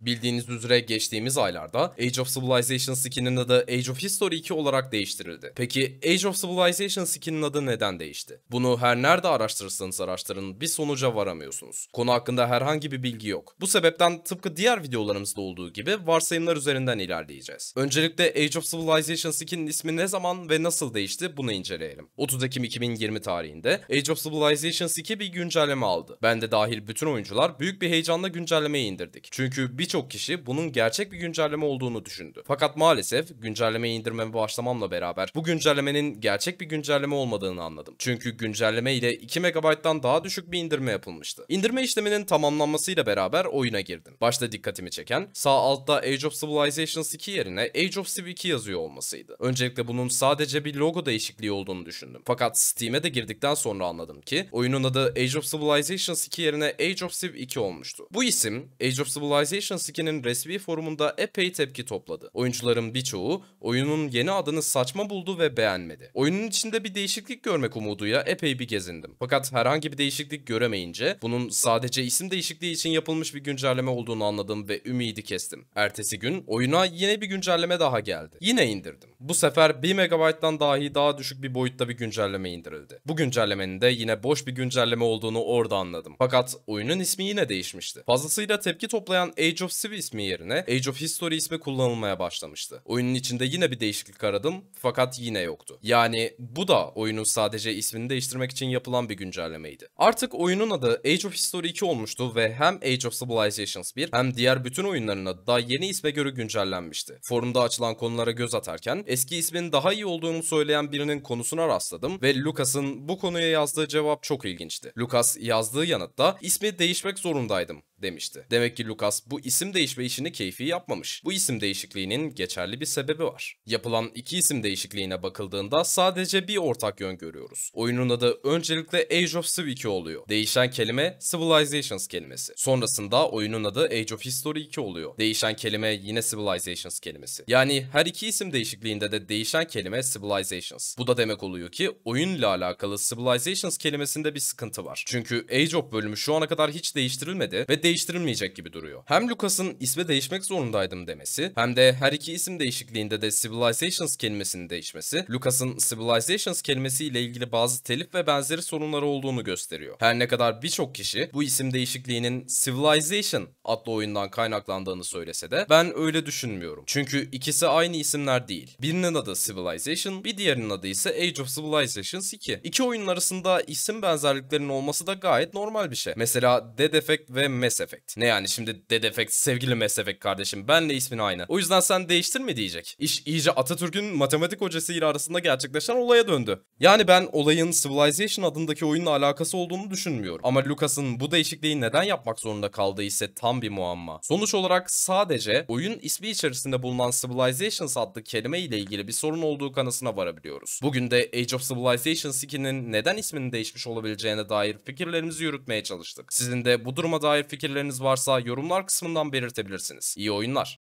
Bildiğiniz üzere geçtiğimiz aylarda Age of Civilization skinin adı Age of History 2 olarak değiştirildi. Peki Age of Civilization skinin adı neden değişti? Bunu her nerede araştırırsanız araştırın bir sonuca varamıyorsunuz. Konu hakkında herhangi bir bilgi yok. Bu sebepten tıpkı diğer videolarımızda olduğu gibi varsayımlar üzerinden ilerleyeceğiz. Öncelikle Age of Civilization skinin ismi ne zaman ve nasıl değişti bunu inceleyelim. 30 Ekim 2020 tarihinde Age of Civilization 2 bir güncelleme aldı. Ben de dahil bütün oyuncular büyük bir heyecanla güncellemeyi indirdik. Çünkü bir birçok kişi bunun gerçek bir güncelleme olduğunu düşündü. Fakat maalesef güncellemeyi indirmemi başlamamla beraber bu güncellemenin gerçek bir güncelleme olmadığını anladım. Çünkü güncelleme ile 2 MB'dan daha düşük bir indirme yapılmıştı. İndirme işleminin tamamlanmasıyla beraber oyuna girdim. Başta dikkatimi çeken sağ altta Age of Civilizations 2 yerine Age of Civ 2 yazıyor olmasıydı. Öncelikle bunun sadece bir logo değişikliği olduğunu düşündüm. Fakat Steam'e de girdikten sonra anladım ki oyunun adı Age of Civilizations 2 yerine Age of Civ 2 olmuştu. Bu isim Age of Civilizations Ski'nin resmi forumunda epey tepki topladı. Oyuncuların birçoğu oyunun yeni adını saçma buldu ve beğenmedi. Oyunun içinde bir değişiklik görmek umuduyla epey bir gezindim. Fakat herhangi bir değişiklik göremeyince bunun sadece isim değişikliği için yapılmış bir güncelleme olduğunu anladım ve ümidi kestim. Ertesi gün oyuna yine bir güncelleme daha geldi. Yine indirdim. Bu sefer 1 MB'dan dahi daha düşük bir boyutta bir güncelleme indirildi. Bu güncellemenin de yine boş bir güncelleme olduğunu orada anladım. Fakat oyunun ismi yine değişmişti. Fazlasıyla tepki toplayan Age of of Civ ismi yerine Age of History ismi kullanılmaya başlamıştı. Oyunun içinde yine bir değişiklik aradım fakat yine yoktu. Yani bu da oyunun sadece ismini değiştirmek için yapılan bir güncellemeydi. Artık oyunun adı Age of History 2 olmuştu ve hem Age of Civilizations 1 hem diğer bütün oyunların adı da yeni isme göre güncellenmişti. Forumda açılan konulara göz atarken eski ismin daha iyi olduğunu söyleyen birinin konusuna rastladım ve Lucas'ın bu konuya yazdığı cevap çok ilginçti. Lucas yazdığı yanıtta ismi değişmek zorundaydım demişti. Demek ki Lucas bu isim isim değişme işini keyfi yapmamış. Bu isim değişikliğinin geçerli bir sebebi var. Yapılan iki isim değişikliğine bakıldığında sadece bir ortak yön görüyoruz. Oyunun adı öncelikle Age of Civ 2 oluyor. Değişen kelime Civilizations kelimesi. Sonrasında oyunun adı Age of History 2 oluyor. Değişen kelime yine Civilizations kelimesi. Yani her iki isim değişikliğinde de değişen kelime Civilizations. Bu da demek oluyor ki oyunla alakalı Civilizations kelimesinde bir sıkıntı var. Çünkü Age of bölümü şu ana kadar hiç değiştirilmedi ve değiştirilmeyecek gibi duruyor. Hem Lucas Lucas'ın ismi değişmek zorundaydım demesi hem de her iki isim değişikliğinde de Civilizations kelimesinin değişmesi Lucas'ın Civilizations kelimesiyle ilgili bazı telif ve benzeri sorunları olduğunu gösteriyor. Her ne kadar birçok kişi bu isim değişikliğinin Civilization adlı oyundan kaynaklandığını söylese de ben öyle düşünmüyorum. Çünkü ikisi aynı isimler değil. Birinin adı Civilization, bir diğerinin adı ise Age of Civilizations 2. İki oyun arasında isim benzerliklerinin olması da gayet normal bir şey. Mesela Dead Effect ve Mass Effect. Ne yani şimdi Dead Effect diyecek sevgili meslek kardeşim. Benle ismin aynı. O yüzden sen değiştirme diyecek. İş iyice Atatürk'ün matematik hocası ile arasında gerçekleşen olaya döndü. Yani ben olayın Civilization adındaki oyunla alakası olduğunu düşünmüyorum. Ama Lucas'ın bu değişikliği neden yapmak zorunda kaldığı ise tam bir muamma. Sonuç olarak sadece oyun ismi içerisinde bulunan Civilization adlı kelime ile ilgili bir sorun olduğu kanısına varabiliyoruz. Bugün de Age of Civilization 2'nin neden isminin değişmiş olabileceğine dair fikirlerimizi yürütmeye çalıştık. Sizin de bu duruma dair fikirleriniz varsa yorumlar kısmında buradan belirtebilirsiniz. İyi oyunlar.